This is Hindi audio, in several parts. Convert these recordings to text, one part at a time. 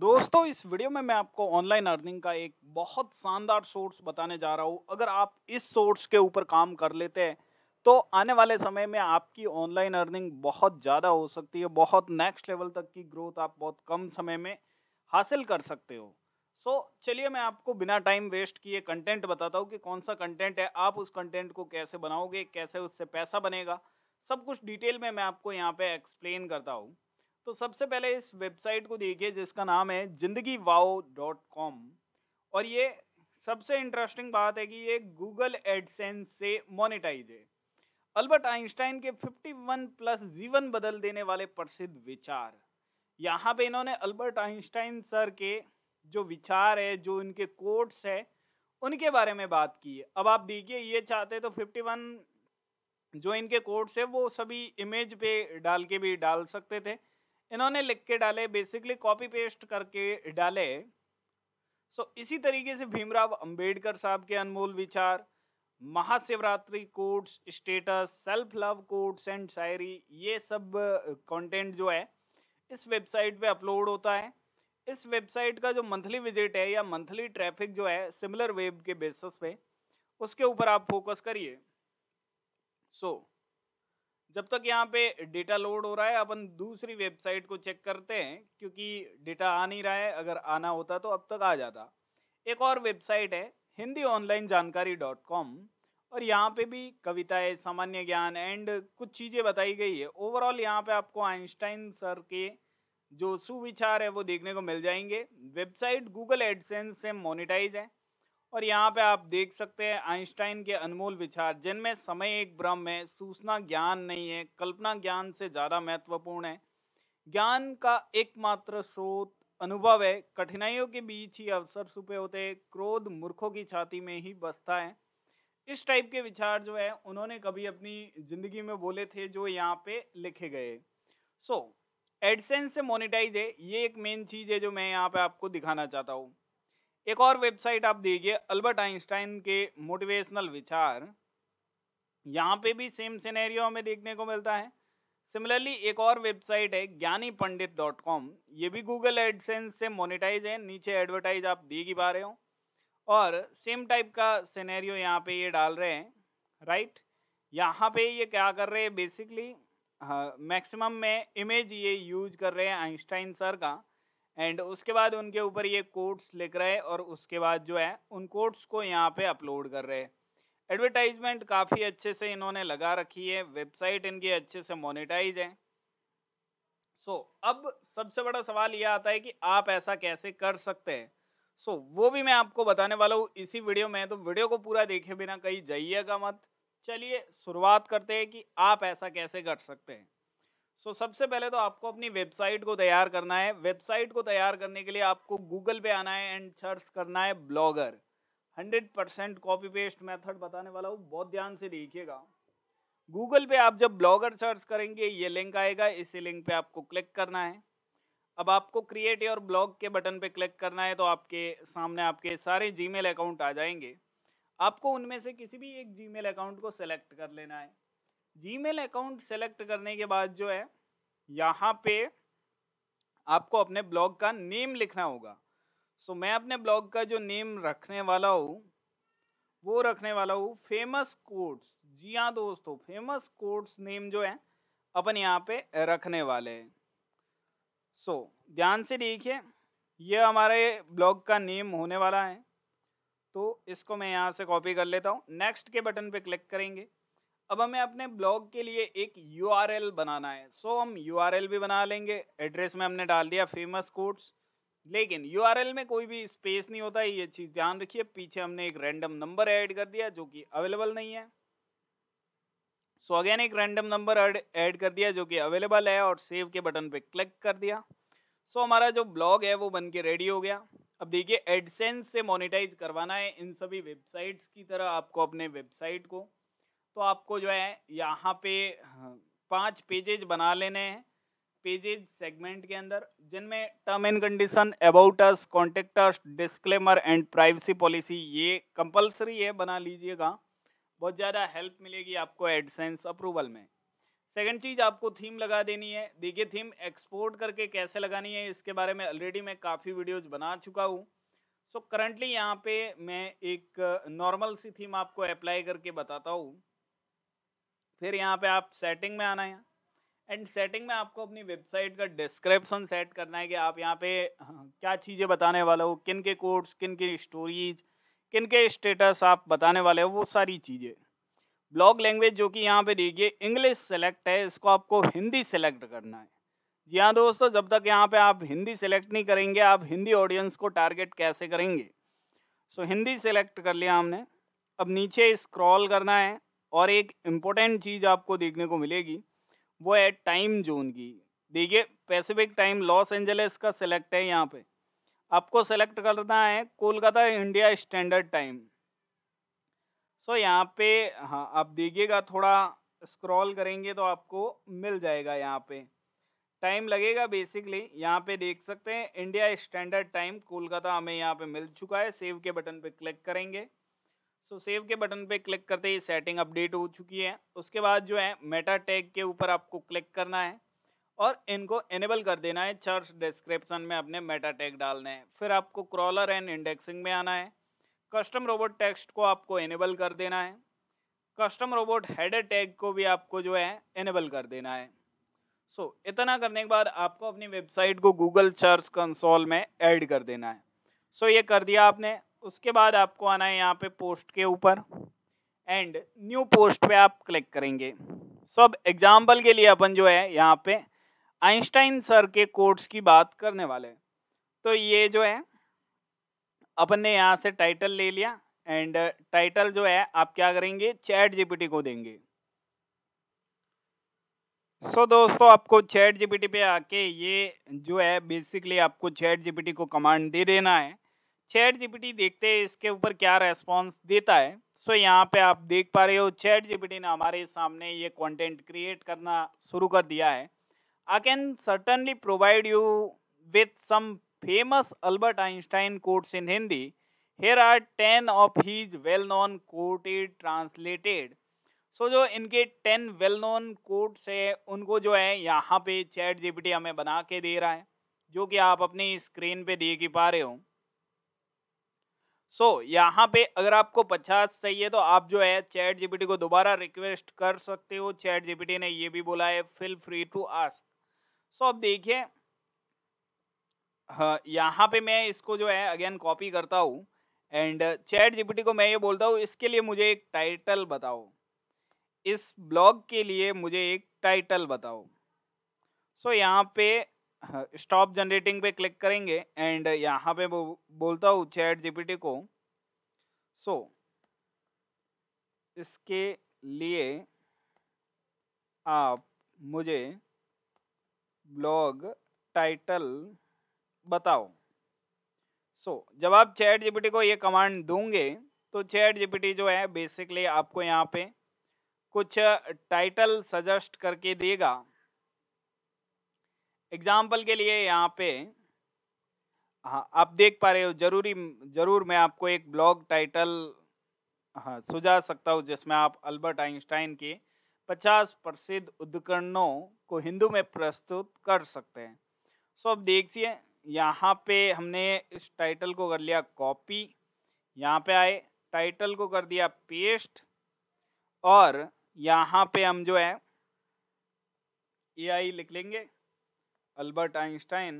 दोस्तों इस वीडियो में मैं आपको ऑनलाइन अर्निंग का एक बहुत शानदार सोर्स बताने जा रहा हूँ अगर आप इस सोर्स के ऊपर काम कर लेते हैं तो आने वाले समय में आपकी ऑनलाइन अर्निंग बहुत ज़्यादा हो सकती है बहुत नेक्स्ट लेवल तक की ग्रोथ आप बहुत कम समय में हासिल कर सकते हो सो so, चलिए मैं आपको बिना टाइम वेस्ट किए कंटेंट बताता हूँ कि कौन सा कंटेंट है आप उस कंटेंट को कैसे बनाओगे कैसे उससे पैसा बनेगा सब कुछ डिटेल में मैं आपको यहाँ पर एक्सप्लेन करता हूँ तो सबसे पहले इस वेबसाइट को देखिए जिसका नाम है जिंदगी वाओ डॉट कॉम और ये सबसे इंटरेस्टिंग बात है कि ये गूगल एडसेंस से मोनिटाइज है अल्बर्ट आइंस्टाइन के 51 प्लस जीवन बदल देने वाले प्रसिद्ध विचार यहाँ पे इन्होंने अल्बर्ट आइंस्टाइन सर के जो विचार है जो इनके कोट्स है उनके बारे में बात की है अब आप देखिए ये चाहते तो 51 जो इनके कोट्स है वो सभी इमेज पे डाल के भी डाल सकते थे इन्होंने लिख के डाले बेसिकली कॉपी पेस्ट करके डाले सो इसी तरीके से भीमराव अंबेडकर साहब के अनमोल विचार Mahashivratri quotes status self love quotes and shayari ये सब कंटेंट जो है इस वेबसाइट पे अपलोड होता है इस वेबसाइट का जो मंथली विजिट है या मंथली ट्रैफिक जो है सिमिलर वेब के बेसिस पे उसके ऊपर आप फोकस करिए सो so, जब तक यहाँ पे डेटा लोड हो रहा है अपन दूसरी वेबसाइट को चेक करते हैं क्योंकि डेटा आ नहीं रहा है अगर आना होता तो अब तक आ जाता एक और वेबसाइट है हिंदी ऑनलाइन जानकारी डॉट कॉम और यहाँ पे भी कविताएं सामान्य ज्ञान एंड कुछ चीज़ें बताई गई है ओवरऑल यहाँ पे आपको आइंस्टाइन सर के जो सुविचार है वो देखने को मिल जाएंगे वेबसाइट गूगल एडसेंस से मोनिटाइज है और यहाँ पे आप देख सकते हैं आइंस्टाइन के अनमोल विचार जिनमें समय एक ब्रह्म है सूचना ज्ञान नहीं है कल्पना ज्ञान से ज़्यादा महत्वपूर्ण है ज्ञान का एकमात्र स्रोत अनुभव है कठिनाइयों के बीच ही अवसर छुपे होते हैं क्रोध मूर्खों की छाती में ही बसता है इस टाइप के विचार जो है उन्होंने कभी अपनी ज़िंदगी में बोले थे जो यहाँ पे लिखे गए सो so, एडसेंस से मोनिटाइज है ये एक मेन चीज़ है जो मैं यहाँ पे आपको दिखाना चाहता हूँ एक और वेबसाइट आप देखिए अल्बर्ट आइंस्टाइन के मोटिवेशनल विचार यहाँ पे भी सेम सिनेरियो हमें देखने को मिलता है सिमिलरली एक और वेबसाइट है ज्ञानी पंडित डॉट कॉम ये भी गूगल एडसेंस से मोनिटाइज है नीचे एडवर्टाइज आप दे ही पा रहे हो और सेम टाइप का सिनेरियो यहाँ पे ये डाल रहे हैं राइट यहाँ पे ये क्या कर रहे हैं बेसिकली हाँ, मैक्सिमम में इमेज ये यूज कर रहे हैं आइंस्टाइन सर का एंड उसके बाद उनके ऊपर ये कोड्स लिख रहे और उसके बाद जो है उन कोड्स को यहाँ पे अपलोड कर रहे एडवर्टाइजमेंट काफ़ी अच्छे से इन्होंने लगा रखी है वेबसाइट इनकी अच्छे से मोनिटाइज है सो so, अब सबसे बड़ा सवाल ये आता है कि आप ऐसा कैसे कर सकते हैं सो so, वो भी मैं आपको बताने वाला हूँ इसी वीडियो में तो वीडियो को पूरा देखे बिना कहीं जाइएगा मत चलिए शुरुआत करते हैं कि आप ऐसा कैसे कर सकते हैं सो so, सबसे पहले तो आपको अपनी वेबसाइट को तैयार करना है वेबसाइट को तैयार करने के लिए आपको गूगल पे आना है एंड सर्च करना है blogger hundred percent copy paste method बताने वाला हूँ बहुत ध्यान से देखिएगा गूगल पे आप जब ब्लॉगर सर्च करेंगे ये लिंक आएगा इसी लिंक पे आपको क्लिक करना है अब आपको क्रिएट योर ब्लॉग के बटन पे क्लिक करना है तो आपके सामने आपके सारे जीमेल अकाउंट आ जाएंगे आपको उनमें से किसी भी एक जीमेल अकाउंट को सेलेक्ट कर लेना है जीमेल अकाउंट सेलेक्ट करने के बाद जो है यहाँ पे आपको अपने ब्लॉग का नेम लिखना होगा सो मैं अपने ब्लॉग का जो नेम रखने वाला हूँ वो रखने वाला हूँ फेमस कोर्ट्स जी हाँ दोस्तों फेमस कोर्ट्स नेम जो है अपन यहाँ पे रखने वाले हैं सो so, ध्यान से देखिए ये हमारे ब्लॉग का नेम होने वाला है तो इसको मैं यहाँ से कॉपी कर लेता हूँ नेक्स्ट के बटन पे क्लिक करेंगे अब हमें अपने ब्लॉग के लिए एक यू बनाना है सो हम यू भी बना लेंगे एड्रेस में हमने डाल दिया फेमस कोड्स लेकिन यू में कोई भी स्पेस नहीं होता है ये चीज़ ध्यान रखिए पीछे हमने एक रैंडम नंबर ऐड कर दिया जो कि अवेलेबल नहीं है सो so अगेन एक रैंडम नंबर ऐड कर दिया जो कि अवेलेबल है और सेव के बटन पे क्लिक कर दिया सो so, हमारा जो ब्लॉग है वो बन के रेडी हो गया अब देखिए एडसेंस से मोनिटाइज करवाना है इन सभी वेबसाइट्स की तरह आपको अपने वेबसाइट को तो आपको जो है यहाँ पे हाँ, पांच पेजेज बना लेने हैं पेजेज सेगमेंट के अंदर जिनमें term and condition about us contact us disclaimer and privacy policy ये कंपलसरी है बना लीजिएगा बहुत ज़्यादा हेल्प मिलेगी आपको एडसेंस अप्रूवल में सेकंड चीज़ आपको थीम लगा देनी है देखिए थीम एक्सपोर्ट करके कैसे लगानी है इसके बारे में ऑलरेडी मैं काफ़ी वीडियोज बना चुका हूँ सो करंटली यहाँ पे मैं एक नॉर्मल सी थीम आपको अप्लाई करके बताता हूँ फिर यहाँ पे आप सेटिंग में आना है एंड सेटिंग में आपको अपनी वेबसाइट का डिस्क्रिप्शन सेट करना है कि आप यहाँ पे हाँ, क्या चीज़ें बताने वाले हो किन के कोड्स किन के स्टोरीज किन के स्टेटस आप बताने वाले हो वो सारी चीज़ें ब्लॉग लैंग्वेज जो कि यहाँ पे देखिए इंग्लिश सेलेक्ट है इसको आपको हिंदी सेलेक्ट करना है जी हाँ दोस्तों जब तक यहाँ पे आप हिंदी सेलेक्ट नहीं करेंगे आप हिंदी ऑडियंस को टारगेट कैसे करेंगे सो so, हिंदी सेलेक्ट कर लिया हमने अब नीचे स्क्रॉल करना है और एक इम्पोर्टेंट चीज़ आपको देखने को मिलेगी वो है टाइम जोन की देखिए पैसिफिक टाइम लॉस एंजल्स का सिलेक्ट है यहाँ पे आपको सेलेक्ट करना है Kolkata India standard time so यहाँ पे हाँ आप देखिएगा थोड़ा स्क्रॉल करेंगे तो आपको मिल जाएगा यहाँ पे टाइम लगेगा बेसिकली यहाँ पे देख सकते हैं इंडिया स्टैंडर्ड टाइम कोलकाता हमें यहाँ पे मिल चुका है सेव के बटन पे क्लिक करेंगे सो सेव के बटन पे क्लिक करते ही सेटिंग अपडेट हो चुकी है उसके बाद जो है मेटा टैग के ऊपर आपको क्लिक करना है और इनको इनेबल कर देना है चर्च डिस्क्रिप्शन में अपने मेटा टैग डालना है फिर आपको क्रॉलर एंड इंडेक्सिंग में आना है कस्टम रोबोट टेक्स्ट को आपको इनेबल कर देना है कस्टम रोबोट हेडर टैग को भी आपको जो है इनेबल कर देना है सो so, इतना करने के बाद आपको अपनी वेबसाइट को गूगल चर्च कंसोल में ऐड कर देना है सो so, ये कर दिया आपने उसके बाद आपको आना है यहाँ पे पोस्ट के ऊपर एंड न्यू पोस्ट पे आप क्लिक करेंगे सो अब एग्जाम्पल के लिए अपन जो है यहाँ पे आइंस्टाइन सर के कोर्ट्स की बात करने वाले हैं तो ये जो है अपन ने यहाँ से टाइटल ले लिया एंड टाइटल जो है आप क्या करेंगे चैट जीपीटी को देंगे सो so, दोस्तों आपको चैट जीपीटी पे आके ये जो है बेसिकली आपको चैट जीपीटी को कमांड दे देना है चैट जीपीटी देखते हैं इसके ऊपर क्या रेस्पॉन्स देता है सो so, यहाँ पे आप देख पा रहे हो चैट जीपीटी ने हमारे सामने ये कंटेंट क्रिएट करना शुरू कर दिया है I can certainly provide you with some famous Albert Einstein quotes in Hindi here are ten of his well known quoted translated so जो इनके टेन वेल नॉन कोट्स है उनको जो है यहाँ पे चैट जीपीटी हमें बना के दे रहा है जो कि आप अपनी स्क्रीन पे देख ही पा रहे हो सो so, यहाँ पे अगर आपको पचास चाहिए तो आप जो है चैट जीपीटी को दोबारा रिक्वेस्ट कर सकते हो चैट जीपीटी ने ये भी बोला है feel free to ask so अब देखिए हाँ, यहाँ पे मैं इसको जो है अगेन कॉपी करता हूँ एंड चैट जीपीटी को मैं ये बोलता हूँ इसके लिए मुझे एक टाइटल बताओ इस ब्लॉग के लिए मुझे एक टाइटल बताओ सो so, यहाँ पे स्टॉप हाँ, जनरेटिंग पे क्लिक करेंगे एंड यहाँ पे वो बोलता हूँ चैट जीपीटी को सो so, इसके लिए आप मुझे ब्लॉग टाइटल बताओ सो so, जब आप चैट जीपीटी को ये कमांड दूंगे तो चैट जीपीटी जो है बेसिकली आपको यहाँ पे कुछ टाइटल सजेस्ट करके देगा एग्जाम्पल के लिए यहाँ पे हाँ आप देख पा रहे हो जरूरी जरूर मैं आपको एक ब्लॉग टाइटल हाँ सुझा सकता हूँ जिसमें आप अल्बर्ट आइंस्टाइन के पचास प्रसिद्ध उद्धकरणों को हिंदू में प्रस्तुत कर सकते हैं सो अब देखिए यहाँ पे हमने इस टाइटल को कर लिया कॉपी यहाँ पे आए टाइटल को कर दिया पेस्ट और यहाँ पे हम जो है ए आई लिख लेंगे अल्बर्ट आइंस्टाइन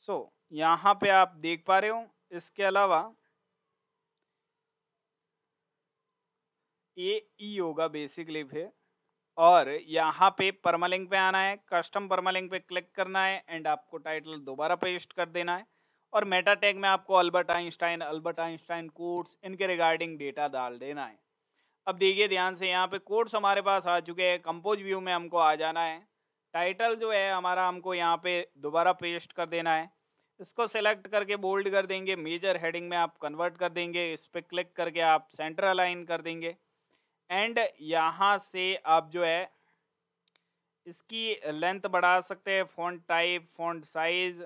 सो so, यहाँ पे आप देख पा रहे हो इसके अलावा ए ई e होगा बेसिक लिप है और यहाँ पे परमालिंग पे आना है कस्टम परमालिंग पे क्लिक करना है एंड आपको टाइटल दोबारा पेस्ट कर देना है और मेटा टैग में आपको Albert Einstein Albert Einstein quotes इनके रिगार्डिंग डेटा डाल देना है अब देखिए ध्यान से यहाँ पे कोर्ट्स हमारे पास आ चुके हैं कंपोज व्यू में हमको आ जाना है टाइटल जो है हमारा हमको यहाँ पे दोबारा पेस्ट कर देना है इसको सेलेक्ट करके बोल्ड कर देंगे मेजर हेडिंग में आप कन्वर्ट कर देंगे इस पर क्लिक करके आप सेंटर अलाइन कर देंगे एंड यहाँ से आप जो है इसकी लेंथ बढ़ा सकते हैं फ़ॉन्ट टाइप फ़ॉन्ट साइज़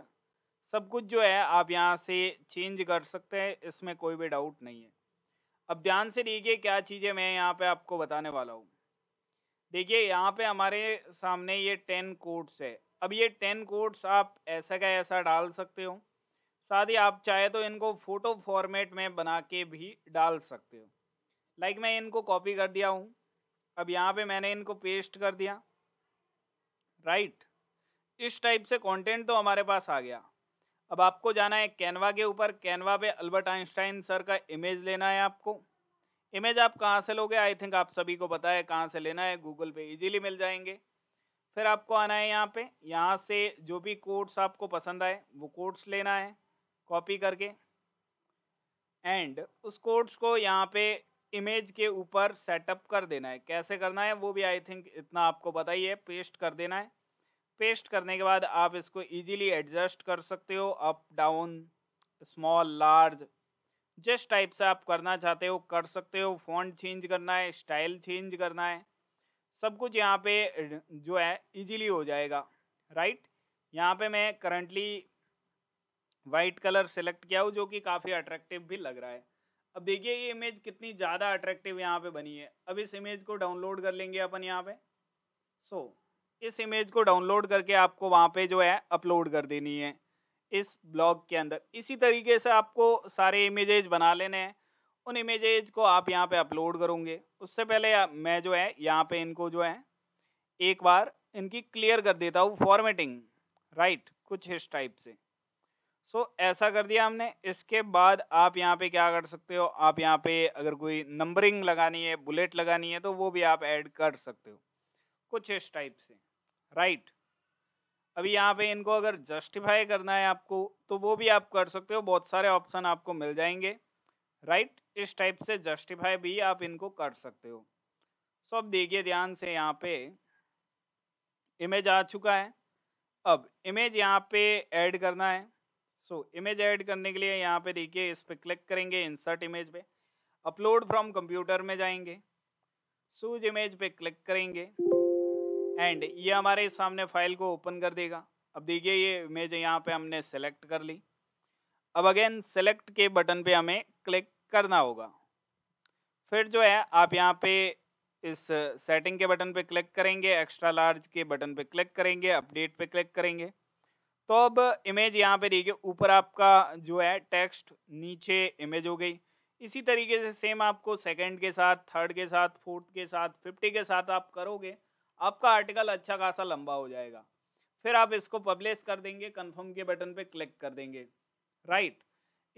सब कुछ जो है आप यहाँ से चेंज कर सकते हैं इसमें कोई भी डाउट नहीं है अब ध्यान से देखिए क्या चीज़ें मैं यहाँ पे आपको बताने वाला हूँ देखिए यहाँ पे हमारे सामने ये टेन कोड्स है अब ये टेन कोड्स आप ऐसा का ऐसा डाल सकते हो साथ ही आप चाहे तो इनको फ़ोटो फॉर्मेट में बना के भी डाल सकते हो लाइक मैं इनको कॉपी कर दिया हूँ अब यहाँ पे मैंने इनको पेस्ट कर दिया राइट इस टाइप से कंटेंट तो हमारे पास आ गया अब आपको जाना है कैनवा के ऊपर कैनवा पे अल्बर्ट आइंस्टाइन सर का इमेज लेना है आपको इमेज आप कहाँ से लोगे आई थिंक आप सभी को पता है कहाँ से लेना है गूगल पे इजीली मिल जाएंगे फिर आपको आना है यहाँ पे यहाँ से जो भी कोड्स आपको पसंद आए वो कोड्स लेना है कॉपी करके एंड उस कोड्स को यहाँ पे इमेज के ऊपर सेटअप कर देना है कैसे करना है वो भी आई थिंक इतना आपको पता ही है पेस्ट कर देना है पेस्ट करने के बाद आप इसको ईजिली एडजस्ट कर सकते हो अप डाउन स्मॉल लार्ज जिस टाइप से आप करना चाहते हो कर सकते हो फॉन्ट चेंज करना है स्टाइल चेंज करना है सब कुछ यहाँ पे जो है इजीली हो जाएगा राइट यहाँ पे मैं करंटली वाइट कलर सेलेक्ट किया हूँ जो कि काफ़ी अट्रैक्टिव भी लग रहा है अब देखिए ये इमेज कितनी ज़्यादा अट्रैक्टिव यहाँ पे बनी है अब इस इमेज को डाउनलोड कर लेंगे अपन यहाँ पे सो so, इस इमेज को डाउनलोड करके आपको वहाँ पे जो है अपलोड कर देनी है इस ब्लॉग के अंदर इसी तरीके से आपको सारे इमेजेज बना लेने हैं उन इमेजेज को आप यहाँ पे अपलोड करूँगे उससे पहले मैं जो है यहाँ पे इनको जो है एक बार इनकी क्लियर कर देता हूँ फॉर्मेटिंग राइट कुछ इस टाइप से सो so, ऐसा कर दिया हमने इसके बाद आप यहाँ पे क्या कर सकते हो आप यहाँ पे अगर कोई नंबरिंग लगानी है बुलेट लगानी है तो वो भी आप ऐड कर सकते हो कुछ इस टाइप से राइट अभी यहाँ पे इनको अगर जस्टिफाई करना है आपको तो वो भी आप कर सकते हो बहुत सारे ऑप्शन आपको मिल जाएंगे राइट right? इस टाइप से जस्टिफाई भी आप इनको कर सकते हो सो अब देखिए ध्यान से यहाँ पे इमेज आ चुका है अब इमेज यहाँ पे ऐड करना है सो so, इमेज ऐड करने के लिए यहाँ पे देखिए इस पर क्लिक करेंगे इंसर्ट इमेज पे अपलोड फ्रॉम कंप्यूटर में जाएंगे सूज इमेज पे क्लिक करेंगे एंड ये हमारे सामने फाइल को ओपन कर देगा अब देखिए ये इमेज यहाँ पे हमने सेलेक्ट कर ली अब अगेन सेलेक्ट के बटन पे हमें क्लिक करना होगा फिर जो है आप यहाँ पे इस सेटिंग के बटन पे क्लिक करेंगे एक्स्ट्रा लार्ज के बटन पे क्लिक करेंगे अपडेट पे क्लिक करेंगे तो अब इमेज यहाँ पे देखिए ऊपर आपका जो है टेक्स्ट नीचे इमेज हो गई इसी तरीके से सेम आपको सेकेंड के साथ थर्ड के साथ फोर्थ के साथ फिफ्टी के साथ आप करोगे आपका आर्टिकल अच्छा खासा लंबा हो जाएगा फिर आप इसको पब्लिश कर देंगे कंफर्म के बटन पे क्लिक कर देंगे राइट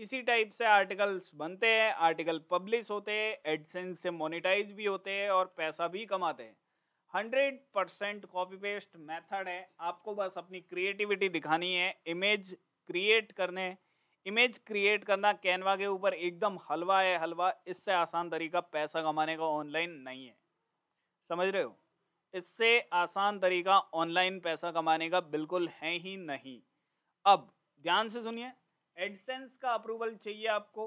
इसी टाइप से आर्टिकल्स बनते हैं आर्टिकल पब्लिश होते हैं एडसेंस से मोनिटाइज भी होते हैं और पैसा भी कमाते हैं hundred percent copy paste method है आपको बस अपनी क्रिएटिविटी दिखानी है इमेज क्रिएट करने इमेज क्रिएट करना कैनवा के ऊपर एकदम हलवा है हलवा इससे आसान तरीका पैसा कमाने का ऑनलाइन नहीं है समझ रहे हो इससे आसान तरीका ऑनलाइन पैसा कमाने का बिल्कुल है ही नहीं अब ध्यान से सुनिए एडसेंस का अप्रूवल चाहिए आपको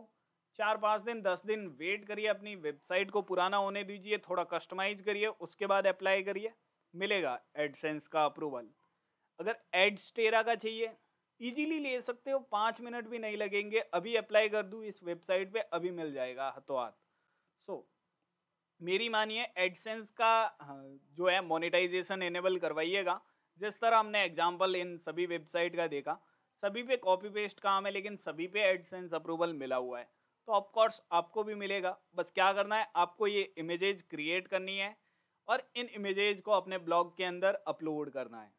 चार पाँच दिन दस दिन वेट करिए अपनी वेबसाइट को पुराना होने दीजिए थोड़ा कस्टमाइज करिए उसके बाद अप्लाई करिए मिलेगा एडसेंस का अप्रूवल अगर एडस्टेरा का चाहिए इजीली ले सकते हो पाँच मिनट भी नहीं लगेंगे अभी अप्लाई कर दूँ इस वेबसाइट पे अभी मिल जाएगा हाथों हाथ सो so, मेरी मानिए एडसेंस का हाँ, जो है मोनेटाइजेशन इनेबल करवाइएगा जिस तरह हमने एग्जाम्पल इन सभी वेबसाइट का देखा सभी पे कॉपी पेस्ट काम है लेकिन सभी पे एडसेंस अप्रूवल मिला हुआ है तो ऑफकोर्स आपको भी मिलेगा बस क्या करना है आपको ये इमेजेज क्रिएट करनी है और इन इमेजेज को अपने ब्लॉग के अंदर अपलोड करना है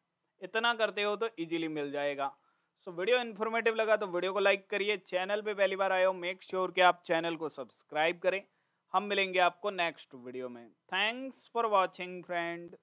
इतना करते हो तो ईजिली मिल जाएगा सो वीडियो इन्फॉर्मेटिव लगा तो वीडियो को लाइक करिए चैनल पे पहली बार आए हो मेक श्योर कि आप चैनल को सब्सक्राइब करें हम मिलेंगे आपको नेक्स्ट वीडियो में थैंक्स फॉर वॉचिंग फ्रेंड